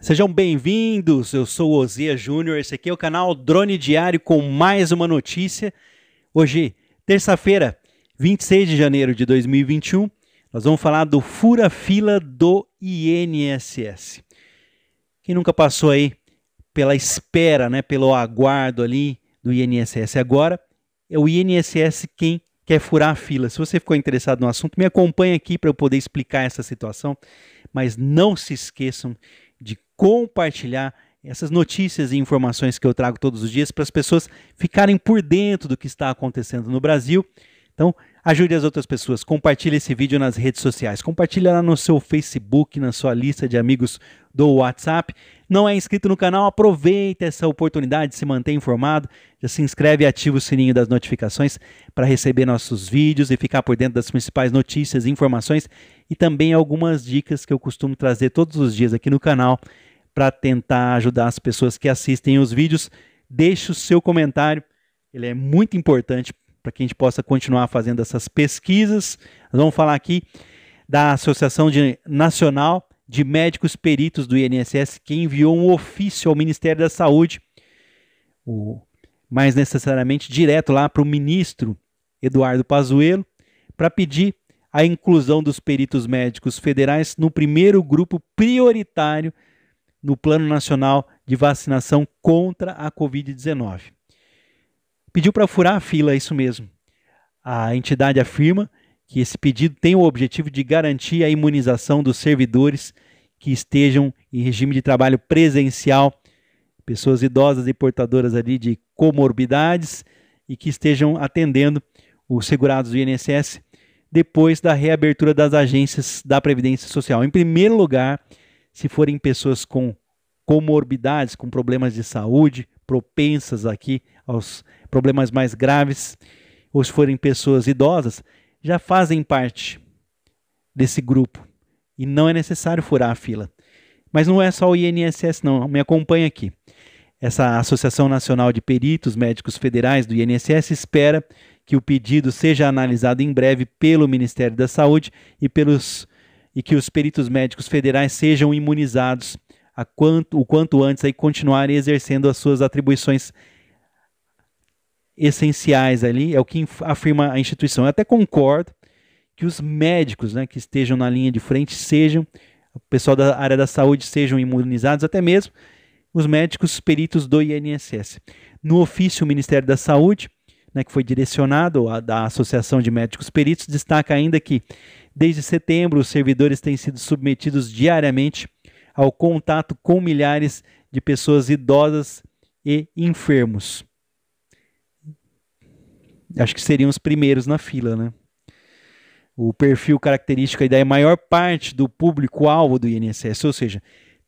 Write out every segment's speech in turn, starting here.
Sejam bem-vindos, eu sou Ozia Júnior, esse aqui é o canal Drone Diário com mais uma notícia. Hoje, terça-feira, 26 de janeiro de 2021, nós vamos falar do fura-fila do INSS. Quem nunca passou aí pela espera, né, pelo aguardo ali do INSS agora, é o INSS quem quer furar a fila. Se você ficou interessado no assunto, me acompanhe aqui para eu poder explicar essa situação, mas não se esqueçam compartilhar essas notícias e informações que eu trago todos os dias para as pessoas ficarem por dentro do que está acontecendo no Brasil. Então, ajude as outras pessoas, compartilhe esse vídeo nas redes sociais, compartilhe lá no seu Facebook, na sua lista de amigos do WhatsApp. Não é inscrito no canal, aproveita essa oportunidade, se manter informado, já se inscreve e ativa o sininho das notificações para receber nossos vídeos e ficar por dentro das principais notícias e informações e também algumas dicas que eu costumo trazer todos os dias aqui no canal para tentar ajudar as pessoas que assistem os vídeos. Deixe o seu comentário, ele é muito importante para que a gente possa continuar fazendo essas pesquisas. Nós vamos falar aqui da Associação de, Nacional de Médicos Peritos do INSS, que enviou um ofício ao Ministério da Saúde, o, mais necessariamente direto lá para o ministro Eduardo Pazuello, para pedir a inclusão dos peritos médicos federais no primeiro grupo prioritário no Plano Nacional de Vacinação contra a Covid-19. Pediu para furar a fila, é isso mesmo. A entidade afirma que esse pedido tem o objetivo de garantir a imunização dos servidores que estejam em regime de trabalho presencial, pessoas idosas e portadoras ali de comorbidades e que estejam atendendo os segurados do INSS depois da reabertura das agências da Previdência Social. Em primeiro lugar, se forem pessoas com comorbidades, com problemas de saúde, propensas aqui aos problemas mais graves, ou se forem pessoas idosas, já fazem parte desse grupo. E não é necessário furar a fila. Mas não é só o INSS, não. Me acompanha aqui. Essa Associação Nacional de Peritos Médicos Federais do INSS espera que o pedido seja analisado em breve pelo Ministério da Saúde e pelos e que os peritos médicos federais sejam imunizados quanto, o quanto antes e continuarem exercendo as suas atribuições essenciais ali, é o que afirma a instituição. Eu até concordo que os médicos né, que estejam na linha de frente sejam, o pessoal da área da saúde sejam imunizados, até mesmo os médicos peritos do INSS. No ofício, o Ministério da Saúde né, que foi direcionado à, da Associação de Médicos Peritos, destaca ainda que, desde setembro, os servidores têm sido submetidos diariamente ao contato com milhares de pessoas idosas e enfermos. Acho que seriam os primeiros na fila, né? O perfil característico aí da maior parte do público-alvo do INSS, ou seja,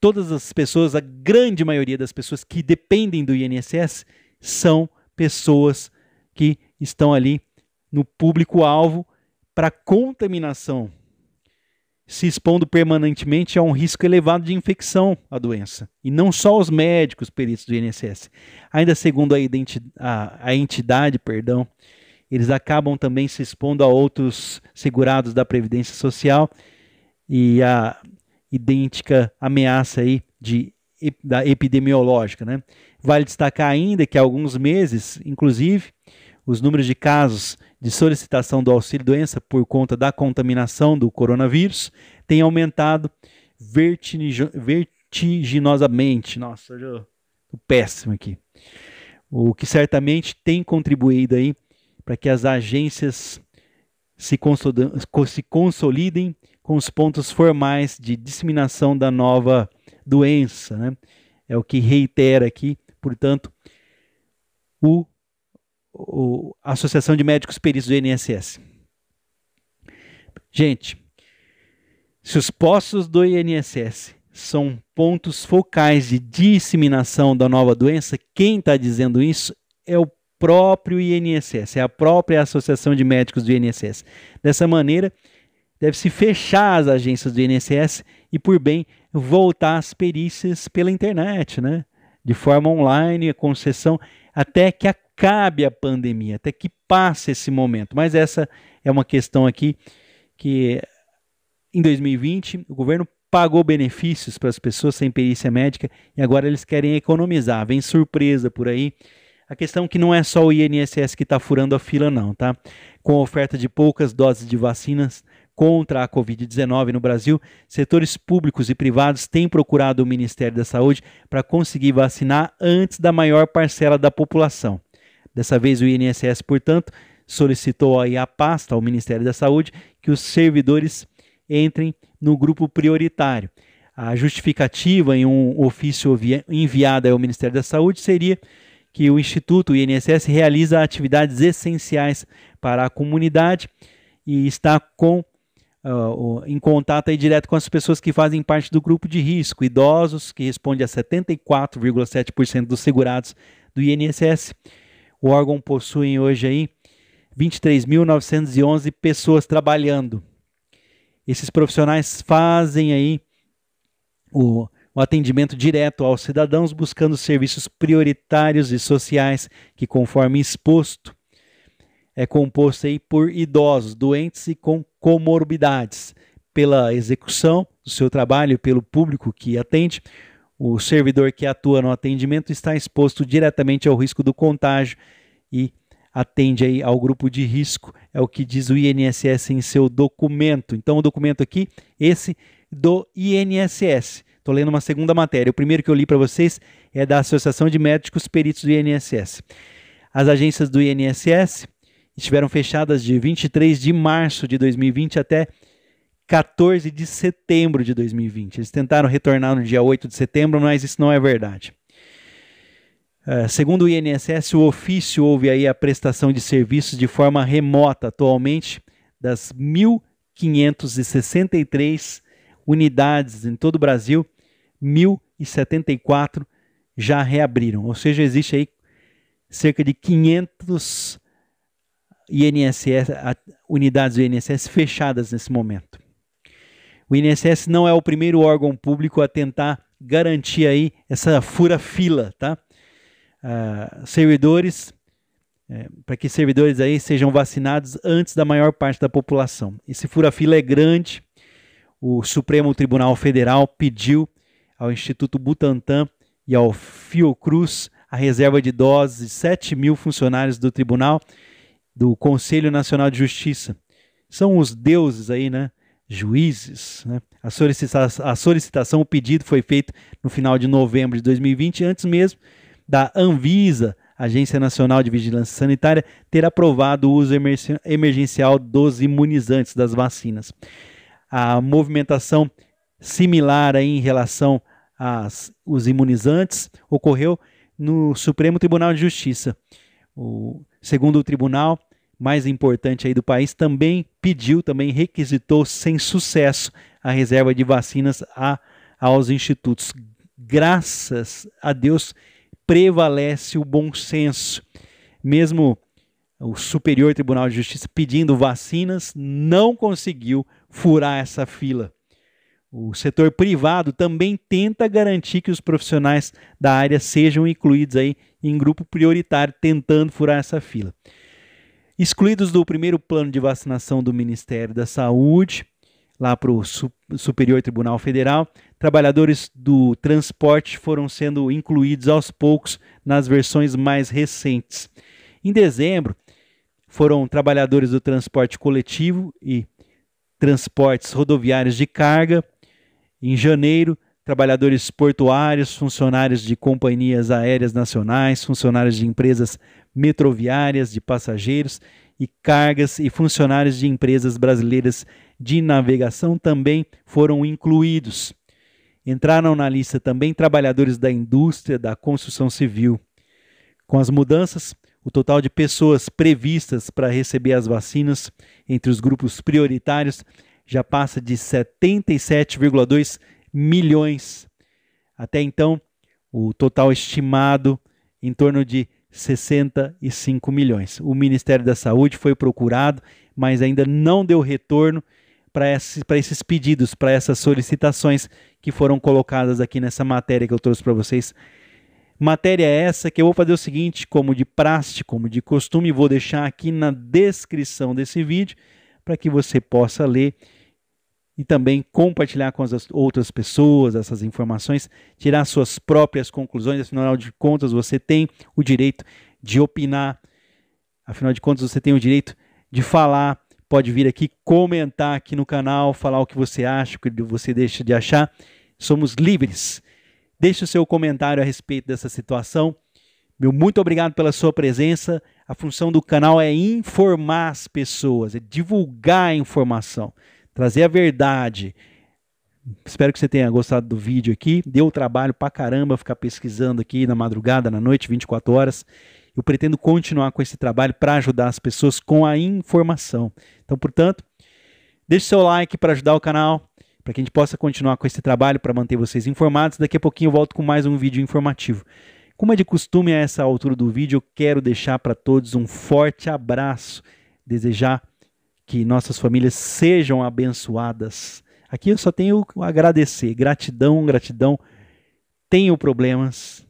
todas as pessoas, a grande maioria das pessoas que dependem do INSS são pessoas que estão ali no público-alvo para contaminação, se expondo permanentemente a um risco elevado de infecção à doença. E não só os médicos peritos do INSS. Ainda segundo a, a, a entidade, perdão, eles acabam também se expondo a outros segurados da Previdência Social e a idêntica ameaça aí de, da epidemiológica. Né? Vale destacar ainda que há alguns meses, inclusive, os números de casos de solicitação do auxílio-doença por conta da contaminação do coronavírus têm aumentado vertiginosamente. Nossa, eu tô péssimo aqui. O que certamente tem contribuído aí para que as agências se consolidem com os pontos formais de disseminação da nova doença. Né? É o que reitera aqui, portanto, o o, a Associação de Médicos Peritos do INSS. Gente, se os postos do INSS são pontos focais de disseminação da nova doença, quem está dizendo isso é o próprio INSS, é a própria Associação de Médicos do INSS. Dessa maneira, deve-se fechar as agências do INSS e, por bem, voltar as perícias pela internet, né? de forma online, a concessão até que acabe a pandemia, até que passe esse momento. Mas essa é uma questão aqui que em 2020 o governo pagou benefícios para as pessoas sem perícia médica e agora eles querem economizar. Vem surpresa por aí. A questão é que não é só o INSS que está furando a fila, não, tá? Com a oferta de poucas doses de vacinas, contra a Covid-19 no Brasil, setores públicos e privados têm procurado o Ministério da Saúde para conseguir vacinar antes da maior parcela da população. Dessa vez, o INSS, portanto, solicitou aí a pasta ao Ministério da Saúde que os servidores entrem no grupo prioritário. A justificativa em um ofício enviado ao Ministério da Saúde seria que o Instituto o INSS realiza atividades essenciais para a comunidade e está com Uh, em contato aí direto com as pessoas que fazem parte do grupo de risco, idosos, que responde a 74,7% dos segurados do INSS. O órgão possui hoje aí 23.911 pessoas trabalhando. Esses profissionais fazem aí o, o atendimento direto aos cidadãos buscando serviços prioritários e sociais que, conforme exposto, é composto aí por idosos, doentes e com comorbidades. Pela execução do seu trabalho e pelo público que atende, o servidor que atua no atendimento está exposto diretamente ao risco do contágio e atende aí ao grupo de risco, é o que diz o INSS em seu documento. Então, o documento aqui, esse do INSS. Estou lendo uma segunda matéria. O primeiro que eu li para vocês é da Associação de Médicos Peritos do INSS. As agências do INSS estiveram fechadas de 23 de março de 2020 até 14 de setembro de 2020. Eles tentaram retornar no dia 8 de setembro, mas isso não é verdade. Uh, segundo o INSS, o ofício houve aí a prestação de serviços de forma remota. Atualmente, das 1.563 unidades em todo o Brasil, 1.074 já reabriram. Ou seja, existe aí cerca de 500 INSS, unidades do INSS fechadas nesse momento. O INSS não é o primeiro órgão público a tentar garantir aí essa fura-fila, tá? Ah, servidores, é, para que servidores aí sejam vacinados antes da maior parte da população. Esse fura-fila é grande. O Supremo Tribunal Federal pediu ao Instituto Butantan e ao Fiocruz a reserva de doses de 7 mil funcionários do tribunal do Conselho Nacional de Justiça. São os deuses aí, né? Juízes. Né? A, solicita a solicitação, o pedido foi feito no final de novembro de 2020, antes mesmo da Anvisa, Agência Nacional de Vigilância Sanitária, ter aprovado o uso emergencial dos imunizantes das vacinas. A movimentação similar aí em relação aos imunizantes ocorreu no Supremo Tribunal de Justiça. O, Segundo o tribunal mais importante aí do país, também pediu, também requisitou sem sucesso a reserva de vacinas a, aos institutos. Graças a Deus prevalece o bom senso. Mesmo o Superior Tribunal de Justiça pedindo vacinas, não conseguiu furar essa fila. O setor privado também tenta garantir que os profissionais da área sejam incluídos aí em grupo prioritário tentando furar essa fila. Excluídos do primeiro plano de vacinação do Ministério da Saúde, lá para o Superior Tribunal Federal, trabalhadores do transporte foram sendo incluídos aos poucos nas versões mais recentes. Em dezembro, foram trabalhadores do transporte coletivo e transportes rodoviários de carga. Em janeiro, trabalhadores portuários, funcionários de companhias aéreas nacionais, funcionários de empresas metroviárias, de passageiros e cargas e funcionários de empresas brasileiras de navegação também foram incluídos. Entraram na lista também trabalhadores da indústria da construção civil. Com as mudanças, o total de pessoas previstas para receber as vacinas entre os grupos prioritários já passa de 77,2 milhões. Até então, o total estimado em torno de 65 milhões. O Ministério da Saúde foi procurado, mas ainda não deu retorno para esses, esses pedidos, para essas solicitações que foram colocadas aqui nessa matéria que eu trouxe para vocês. Matéria essa que eu vou fazer o seguinte, como de praste, como de costume, vou deixar aqui na descrição desse vídeo para que você possa ler e também compartilhar com as outras pessoas essas informações, tirar suas próprias conclusões. Afinal de contas, você tem o direito de opinar. Afinal de contas, você tem o direito de falar. Pode vir aqui comentar aqui no canal, falar o que você acha, o que você deixa de achar. Somos livres. Deixe o seu comentário a respeito dessa situação. Meu muito obrigado pela sua presença. A função do canal é informar as pessoas, é divulgar a informação trazer a verdade. Espero que você tenha gostado do vídeo aqui. Deu trabalho pra caramba ficar pesquisando aqui na madrugada, na noite, 24 horas. Eu pretendo continuar com esse trabalho para ajudar as pessoas com a informação. Então, portanto, deixe seu like para ajudar o canal, para que a gente possa continuar com esse trabalho, para manter vocês informados. Daqui a pouquinho eu volto com mais um vídeo informativo. Como é de costume a essa altura do vídeo, eu quero deixar para todos um forte abraço, desejar que nossas famílias sejam abençoadas. Aqui eu só tenho que agradecer, gratidão, gratidão. Tenho problemas,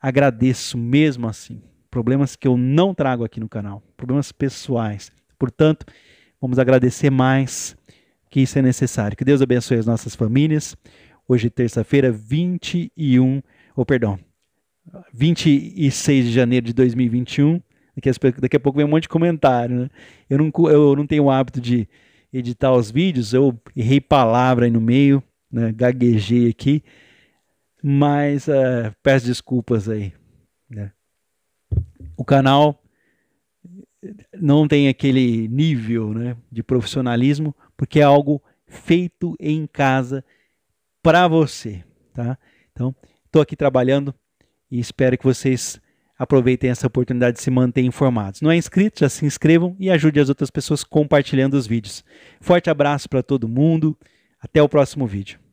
agradeço mesmo assim. Problemas que eu não trago aqui no canal, problemas pessoais. Portanto, vamos agradecer mais, que isso é necessário. Que Deus abençoe as nossas famílias. Hoje, terça-feira, 21, ou oh, perdão, 26 de janeiro de 2021. Daqui a, daqui a pouco vem um monte de comentário, né? Eu não, eu não tenho o hábito de editar os vídeos, eu errei palavra aí no meio, né? gaguejei aqui, mas uh, peço desculpas aí. Né? O canal não tem aquele nível né, de profissionalismo, porque é algo feito em casa para você, tá? Então, estou aqui trabalhando e espero que vocês aproveitem essa oportunidade de se manter informados. Não é inscrito? Já se inscrevam e ajude as outras pessoas compartilhando os vídeos. Forte abraço para todo mundo. Até o próximo vídeo.